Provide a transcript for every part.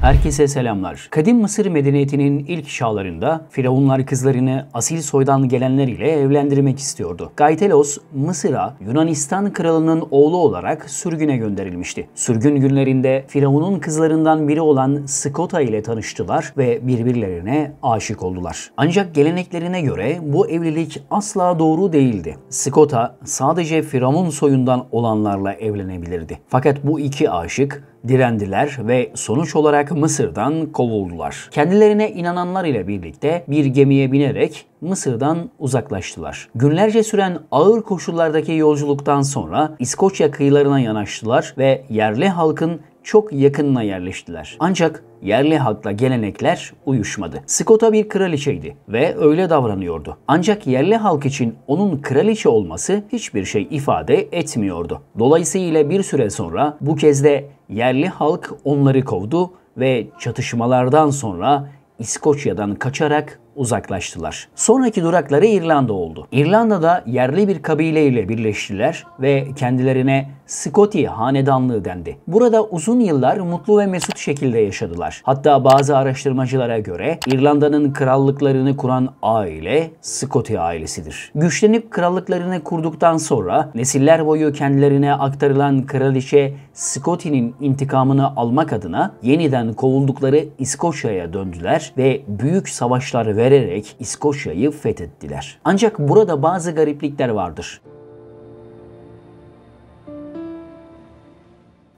Herkese selamlar. Kadim Mısır medeniyetinin ilk şahlarında Firavunlar kızlarını asil soydan gelenler ile evlendirmek istiyordu. Gaytelos, Mısır'a Yunanistan kralının oğlu olarak sürgüne gönderilmişti. Sürgün günlerinde Firavun'un kızlarından biri olan Skota ile tanıştılar ve birbirlerine aşık oldular. Ancak geleneklerine göre bu evlilik asla doğru değildi. Skota sadece Firavun soyundan olanlarla evlenebilirdi. Fakat bu iki aşık direndiler ve sonuç olarak Mısır'dan kovuldular. Kendilerine inananlar ile birlikte bir gemiye binerek Mısır'dan uzaklaştılar. Günlerce süren ağır koşullardaki yolculuktan sonra İskoçya kıyılarına yanaştılar ve yerli halkın çok yakınına yerleştiler. Ancak yerli halkla gelenekler uyuşmadı. Scotta bir kraliçeydi ve öyle davranıyordu. Ancak yerli halk için onun kraliçe olması hiçbir şey ifade etmiyordu. Dolayısıyla bir süre sonra bu kez de yerli halk onları kovdu ve çatışmalardan sonra İskoçya'dan kaçarak uzaklaştılar. Sonraki durakları İrlanda oldu. İrlanda'da yerli bir kabile ile birleştiler ve kendilerine Scotty hanedanlığı dendi. Burada uzun yıllar mutlu ve mesut şekilde yaşadılar. Hatta bazı araştırmacılara göre İrlanda'nın krallıklarını kuran aile Scotty ailesidir. Güçlenip krallıklarını kurduktan sonra nesiller boyu kendilerine aktarılan kraliçe Scotty'nin intikamını almak adına yeniden kovuldukları İskoçya'ya döndüler ve büyük savaşlar vererek İskoçya'yı fethettiler. Ancak burada bazı gariplikler vardır.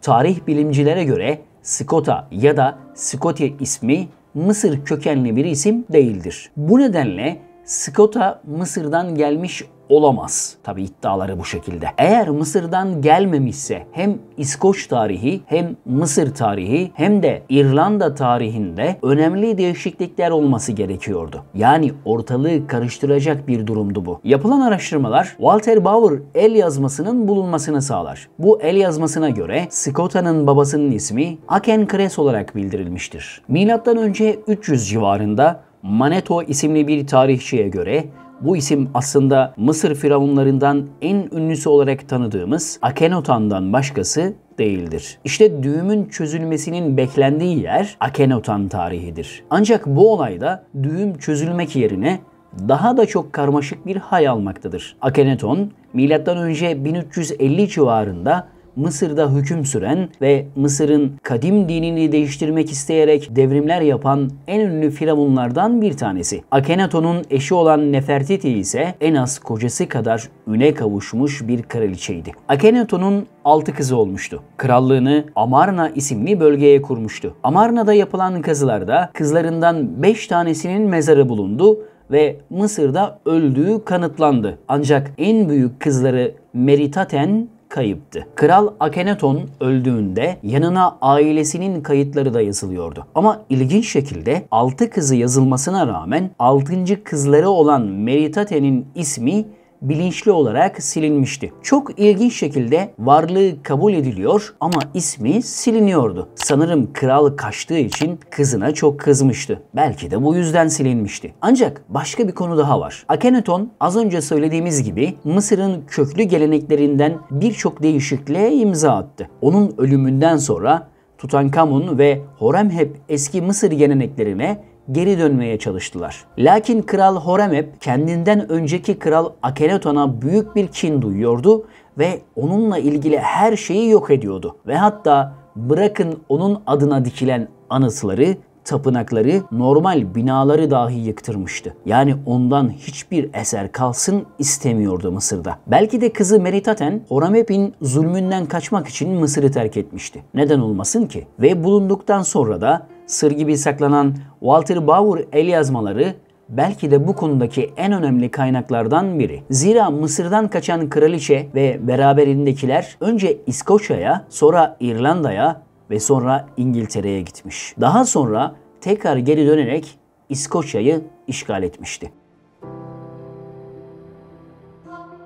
Tarih bilimcilere göre Skota ya da Skotya ismi Mısır kökenli bir isim değildir. Bu nedenle Scott'a Mısır'dan gelmiş olamaz. Tabi iddiaları bu şekilde. Eğer Mısır'dan gelmemişse hem İskoç tarihi hem Mısır tarihi hem de İrlanda tarihinde önemli değişiklikler olması gerekiyordu. Yani ortalığı karıştıracak bir durumdu bu. Yapılan araştırmalar Walter Bauer el yazmasının bulunmasını sağlar. Bu el yazmasına göre Skota'nın babasının ismi Aken Kres olarak bildirilmiştir. Milattan önce 300 civarında Maneto isimli bir tarihçiye göre bu isim aslında Mısır firavunlarından en ünlüsü olarak tanıdığımız Akenotan'dan başkası değildir. İşte düğümün çözülmesinin beklendiği yer Akenotan tarihidir. Ancak bu olayda düğüm çözülmek yerine daha da çok karmaşık bir hal almaktadır. Akeneton, M.Ö. 1350 civarında Mısır'da hüküm süren ve Mısır'ın kadim dinini değiştirmek isteyerek devrimler yapan en ünlü firavunlardan bir tanesi. Akhenaton'un eşi olan Nefertiti ise en az kocası kadar üne kavuşmuş bir kraliçeydi. Akhenaton'un 6 kızı olmuştu. Krallığını Amarna isimli bölgeye kurmuştu. Amarna'da yapılan kazılarda kızlarından 5 tanesinin mezarı bulundu ve Mısır'da öldüğü kanıtlandı. Ancak en büyük kızları Meritaten kayıptı. Kral Akhenaton öldüğünde yanına ailesinin kayıtları da yazılıyordu. Ama ilginç şekilde 6 kızı yazılmasına rağmen 6. kızları olan Meritate'nin ismi bilinçli olarak silinmişti. Çok ilginç şekilde varlığı kabul ediliyor ama ismi siliniyordu. Sanırım kral kaçtığı için kızına çok kızmıştı. Belki de bu yüzden silinmişti. Ancak başka bir konu daha var. Akhenaton az önce söylediğimiz gibi Mısır'ın köklü geleneklerinden birçok değişikliğe imza attı. Onun ölümünden sonra Tutankamon ve Horemheb eski Mısır geleneklerine geri dönmeye çalıştılar. Lakin Kral Horemheb kendinden önceki Kral Akhenaton'a büyük bir kin duyuyordu ve onunla ilgili her şeyi yok ediyordu. Ve hatta bırakın onun adına dikilen anıtları, tapınakları, normal binaları dahi yıktırmıştı. Yani ondan hiçbir eser kalsın istemiyordu Mısır'da. Belki de kızı Meritaten Horamep'in zulmünden kaçmak için Mısır'ı terk etmişti. Neden olmasın ki? Ve bulunduktan sonra da sır gibi saklanan Walter Bauer el yazmaları belki de bu konudaki en önemli kaynaklardan biri. Zira Mısır'dan kaçan kraliçe ve beraberindekiler önce İskoçya'ya, sonra İrlanda'ya ve sonra İngiltere'ye gitmiş. Daha sonra tekrar geri dönerek İskoçya'yı işgal etmişti.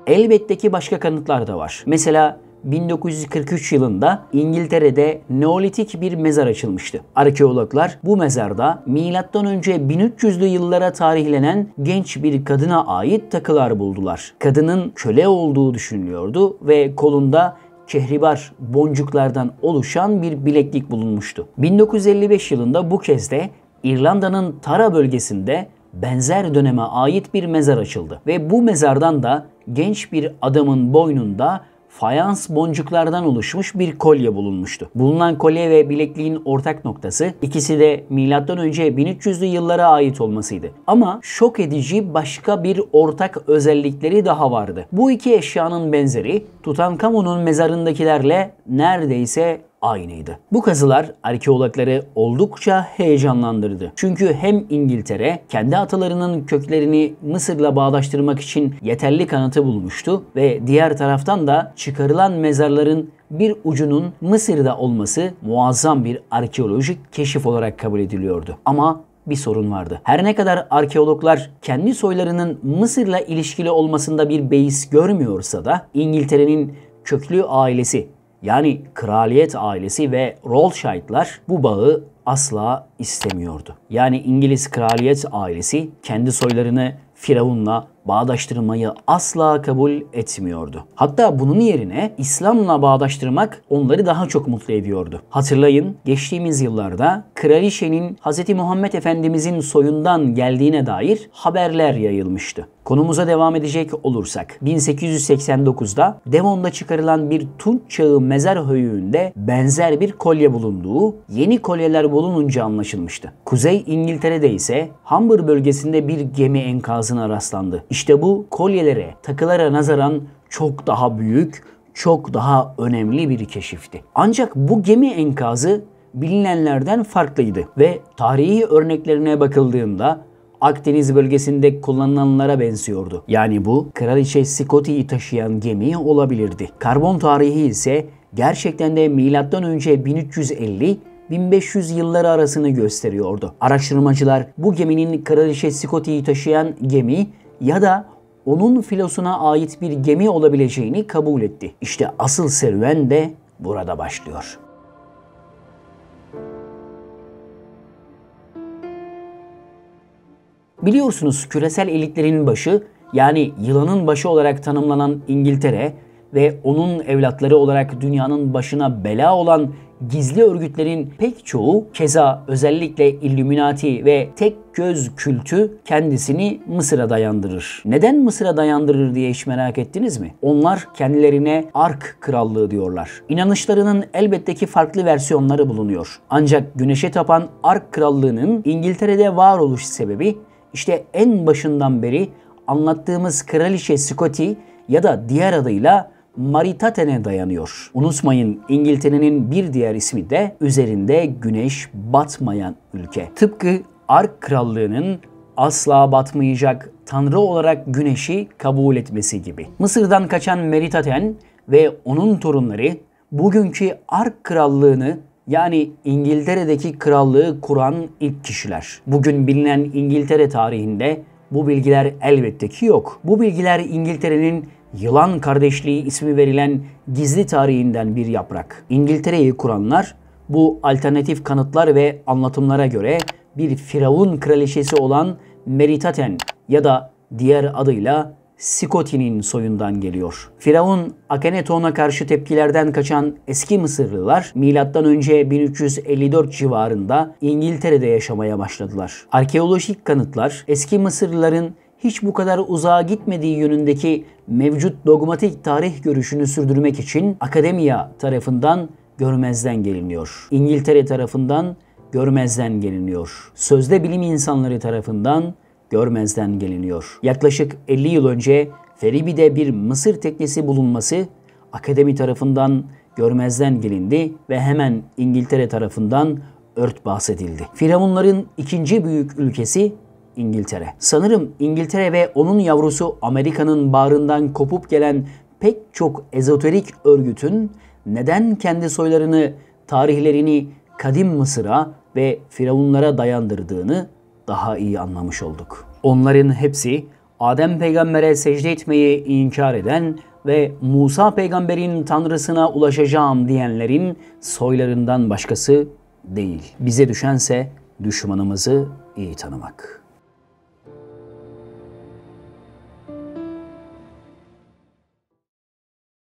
Elbette ki başka kanıtlar da var. Mesela 1943 yılında İngiltere'de Neolitik bir mezar açılmıştı. Arkeologlar bu mezarda M.Ö. 1300'lü yıllara tarihlenen genç bir kadına ait takılar buldular. Kadının köle olduğu düşünülüyordu ve kolunda kehribar boncuklardan oluşan bir bileklik bulunmuştu. 1955 yılında bu kez de İrlanda'nın Tara bölgesinde benzer döneme ait bir mezar açıldı ve bu mezardan da genç bir adamın boynunda fayans boncuklardan oluşmuş bir kolye bulunmuştu. Bulunan kolye ve bilekliğin ortak noktası ikisi de M.Ö. 1300'lü yıllara ait olmasıydı. Ama şok edici başka bir ortak özellikleri daha vardı. Bu iki eşyanın benzeri Tutankamon'un mezarındakilerle neredeyse aynıydı. Bu kazılar arkeologları oldukça heyecanlandırdı. Çünkü hem İngiltere kendi atalarının köklerini Mısır'la bağdaştırmak için yeterli kanıtı bulmuştu ve diğer taraftan da çıkarılan mezarların bir ucunun Mısır'da olması muazzam bir arkeolojik keşif olarak kabul ediliyordu. Ama bir sorun vardı. Her ne kadar arkeologlar kendi soylarının Mısır'la ilişkili olmasında bir beis görmüyorsa da İngiltere'nin köklü ailesi yani kraliyet ailesi ve Rothschild'lar bu bağı asla istemiyordu. Yani İngiliz kraliyet ailesi kendi soylarını Firavun'la bağdaştırmayı asla kabul etmiyordu. Hatta bunun yerine İslam'la bağdaştırmak onları daha çok mutlu ediyordu. Hatırlayın geçtiğimiz yıllarda kraliçenin Hz. Muhammed Efendimizin soyundan geldiğine dair haberler yayılmıştı. Konumuza devam edecek olursak 1889'da Devon'da çıkarılan bir Tunç çağı mezar höyüğünde benzer bir kolye bulunduğu yeni kolyeler bulununca anlaşılmıştı. Kuzey İngiltere'de ise Humber bölgesinde bir gemi enkazına rastlandı. İşte bu kolyelere takılara nazaran çok daha büyük, çok daha önemli bir keşifti. Ancak bu gemi enkazı bilinenlerden farklıydı ve tarihi örneklerine bakıldığında Akdeniz bölgesinde kullanılanlara benziyordu. Yani bu Kraliçe Scottie'yi taşıyan gemi olabilirdi. Karbon tarihi ise gerçekten de M.Ö. 1350 1500 yılları arasını gösteriyordu. Araştırmacılar bu geminin Kraliçe Scottie'yi taşıyan gemi ya da onun filosuna ait bir gemi olabileceğini kabul etti. İşte asıl serüven de burada başlıyor. Biliyorsunuz küresel elitlerin başı yani yılanın başı olarak tanımlanan İngiltere ve onun evlatları olarak dünyanın başına bela olan gizli örgütlerin pek çoğu keza özellikle Illuminati ve tek göz kültü kendisini Mısır'a dayandırır. Neden Mısır'a dayandırır diye hiç merak ettiniz mi? Onlar kendilerine Ark Krallığı diyorlar. İnanışlarının elbette ki farklı versiyonları bulunuyor. Ancak güneşe tapan Ark Krallığı'nın İngiltere'de varoluş sebebi işte en başından beri anlattığımız Kraliçe Scotty ya da diğer adıyla Maritaten'e dayanıyor. Unutmayın İngiltere'nin bir diğer ismi de üzerinde güneş batmayan ülke. Tıpkı Ark Krallığı'nın asla batmayacak tanrı olarak güneşi kabul etmesi gibi. Mısır'dan kaçan Meritaten ve onun torunları bugünkü Ark Krallığı'nı yani İngiltere'deki krallığı kuran ilk kişiler. Bugün bilinen İngiltere tarihinde bu bilgiler elbette ki yok. Bu bilgiler İngiltere'nin Yılan Kardeşliği ismi verilen gizli tarihinden bir yaprak. İngiltere'yi kuranlar bu alternatif kanıtlar ve anlatımlara göre bir firavun kraliçesi olan Meritaten ya da diğer adıyla Sikoti'nin soyundan geliyor. Firavun Akeneton'a karşı tepkilerden kaçan eski Mısırlılar M.Ö. 1354 civarında İngiltere'de yaşamaya başladılar. Arkeolojik kanıtlar eski Mısırlıların hiç bu kadar uzağa gitmediği yönündeki mevcut dogmatik tarih görüşünü sürdürmek için akademiya tarafından görmezden geliniyor. İngiltere tarafından görmezden geliniyor. Sözde bilim insanları tarafından görmezden geliniyor. Yaklaşık 50 yıl önce Feribi'de bir Mısır teknesi bulunması akademi tarafından görmezden gelindi ve hemen İngiltere tarafından örtbas edildi. Firavunların ikinci büyük ülkesi İngiltere. Sanırım İngiltere ve onun yavrusu Amerika'nın bağrından kopup gelen pek çok ezoterik örgütün neden kendi soylarını, tarihlerini kadim Mısır'a ve firavunlara dayandırdığını daha iyi anlamış olduk. Onların hepsi Adem peygambere secde etmeyi inkar eden ve Musa peygamberin tanrısına ulaşacağım diyenlerin soylarından başkası değil. Bize düşense düşmanımızı iyi tanımak.